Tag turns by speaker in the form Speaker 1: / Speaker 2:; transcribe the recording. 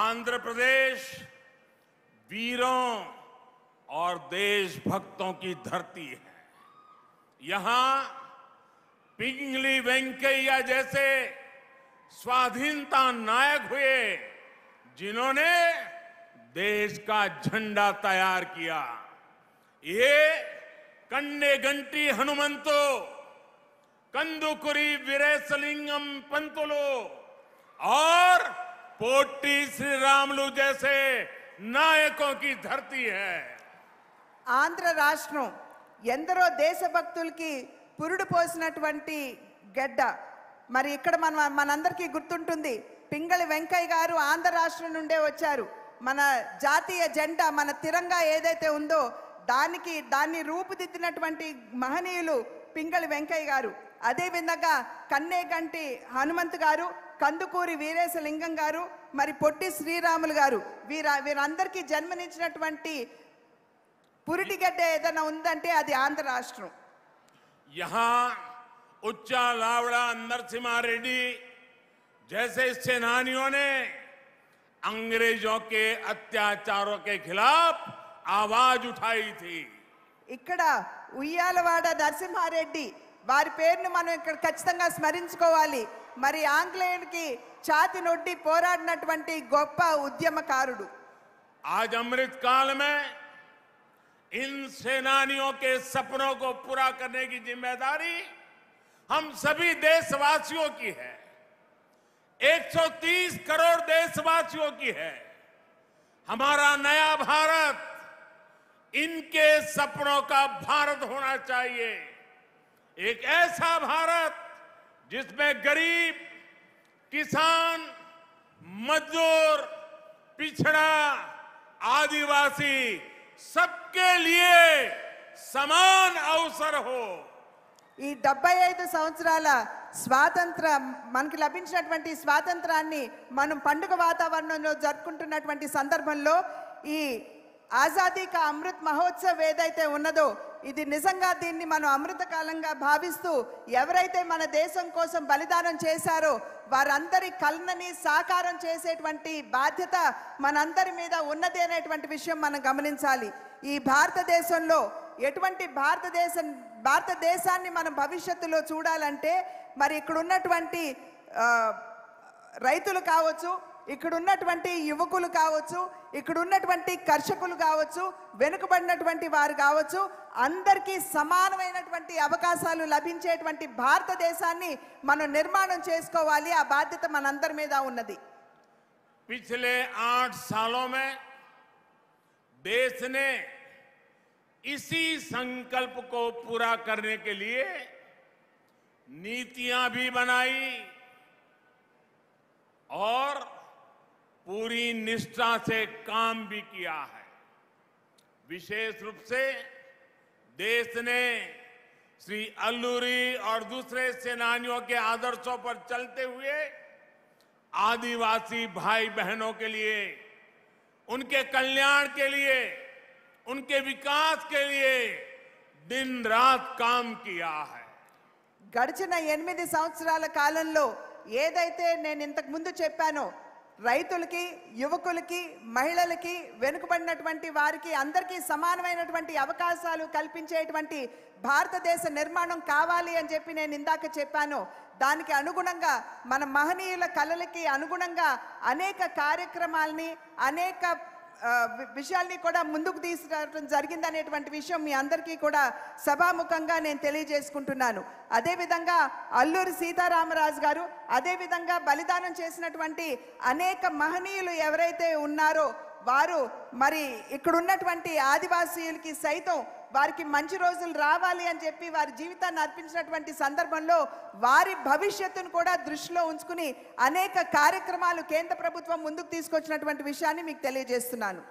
Speaker 1: आंध्र प्रदेश वीरों और देशभक्तों की धरती है यहां पिंगली वेंकैया जैसे स्वाधीनता नायक हुए जिन्होंने देश का झंडा तैयार किया ये कन्ने घंटी हनुमंतो कंदुकुरी वीरेशलिंगम पंतुलो और पोटी श्री रामलू जैसे ధర్తి
Speaker 2: ఆంధ్ర రాష్ట్రం ఎందరో దేశభక్తులకి పురుడు పోసినటువంటి గడ్డ మరి ఇక్కడ మన మనందరికీ గుర్తుంటుంది పింగళి వెంకయ్య గారు ఆంధ్ర రాష్ట్రం నుండే వచ్చారు మన జాతీయ జెండా మన తిరంగా ఏదైతే ఉందో దానికి దాన్ని రూపుదిద్దినటువంటి మహనీయులు పింగళి వెంకయ్య గారు అదేవిధంగా కన్నేకంటి హనుమంత్ గారు కందుకూరి వీరేశలింగం గారు మరి పొట్టి శ్రీరాములు గారు వీర వీరందరికీ జన్మనిచ్చినటువంటి పురిటిగడ్డ ఏదైనా ఉందంటే అది ఆంధ్ర రాష్ట్రం
Speaker 1: యహా उच्चा लावड़ा नरसिम्हा रेड्डी जैसे सेनानियों
Speaker 2: ఇక్కడ ఉయ్యాలవాడ నరసింహారెడ్డి వారి పేర్ని మనం ఇక్కడ కచ్చితంగా స్మరించుకోవాలి మరి ఆంగ్లేయునికి చాతి నొడ్డి పోరాడినటువంటి గొప్ప ఉద్యమకారుడు
Speaker 1: ఆ జమ్మిత్ కాలమే ఇన్ సైనినియో కే సపనో కో పురా కర్నేకి జిమ్మేదారీ హమ్ సభీ దేశవాసియో కి హే 130 కరోడ్ దేశవాసియో కి హే హమారా నయ భారత్ ఇన్కే సపనో కా భారత్ హోనా చాయే एक ऐसा भारत जिसमें गरीब किसान मजदूर पिछड़ा आदिवासी सबके लिए समान अवसर हो
Speaker 2: ఈ డెబ్బై ఐదు సంవత్సరాల స్వాతంత్ర మనకి లభించినటువంటి స్వాతంత్రాన్ని మనం పండుగ వాతావరణంలో జరుపుకుంటున్నటువంటి సందర్భంలో ఈ ఆజాదీ కా అమృత్ మహోత్సవ్ ఏదైతే ఉన్నదో ఇది నిజంగా దీన్ని మనం అమృతకాలంగా భావిస్తూ ఎవరైతే మన దేశం కోసం బలిదానం చేశారో వారందరి కలనని సాకారం చేసేటువంటి బాధ్యత మనందరి మీద ఉన్నది అనేటువంటి విషయం మనం గమనించాలి ఈ భారతదేశంలో ఎటువంటి భారతదేశం భారతదేశాన్ని మనం భవిష్యత్తులో చూడాలంటే మరి ఇక్కడ ఉన్నటువంటి రైతులు కావచ్చు ఇక్కడ ఉన్నటువంటి యువకులు కావచ్చు ఇక్కడ ఉన్నటువంటి కర్షకులు కావచ్చు వెనుకబడినటువంటి వారు కావచ్చు अंदर की सामन अवकाश लभ भारत देशा मन निर्माण चुस्काली आध्यता मन अंदर मीद उ
Speaker 1: पिछले आठ सालों में देश ने इसी संकल्प को पूरा करने के लिए नीतियां भी बनाई और पूरी निष्ठा से काम भी किया है विशेष रूप से देश ने श्री अल्लूरी और दूसरे सेनानियों के आदर्शों पर चलते हुए आदिवासी भाई बहनों के लिए उनके कल्याण के लिए उनके विकास के लिए दिन रात काम किया है
Speaker 2: గడిచిన ఎనిమిది సంవత్సరాల కాలంలో ఏదైతే నేను రైతులకి యువకులకి మహిళలకి వెనుకబడినటువంటి వారికి అందరికీ సమానమైనటువంటి అవకాశాలు కల్పించేటువంటి భారతదేశ నిర్మాణం కావాలి అని చెప్పి నేను ఇందాక చెప్పాను దానికి అనుగుణంగా మన మహనీయుల కళలకి అనుగుణంగా అనేక కార్యక్రమాలని అనేక విషయాల్ని కూడా ముందుకు తీసుకురావడం జరిగిందనేటువంటి విషయం మీ అందరికీ కూడా సభాముఖంగా నేను తెలియజేసుకుంటున్నాను అదేవిధంగా అల్లూరి సీతారామరాజు గారు అదేవిధంగా బలిదానం చేసినటువంటి అనేక మహనీయులు ఎవరైతే ఉన్నారో వారు మరి ఇక్కడున్నటువంటి ఆదివాసీయులకి సైతం వారికి మంచి రోజులు రావాలి అని చెప్పి వారి జీవితాన్ని అర్పించినటువంటి సందర్భంలో వారి భవిష్యత్తును కూడా దృష్టిలో ఉంచుకుని అనేక కార్యక్రమాలు కేంద్ర ప్రభుత్వం ముందుకు తీసుకొచ్చినటువంటి విషయాన్ని మీకు తెలియజేస్తున్నాను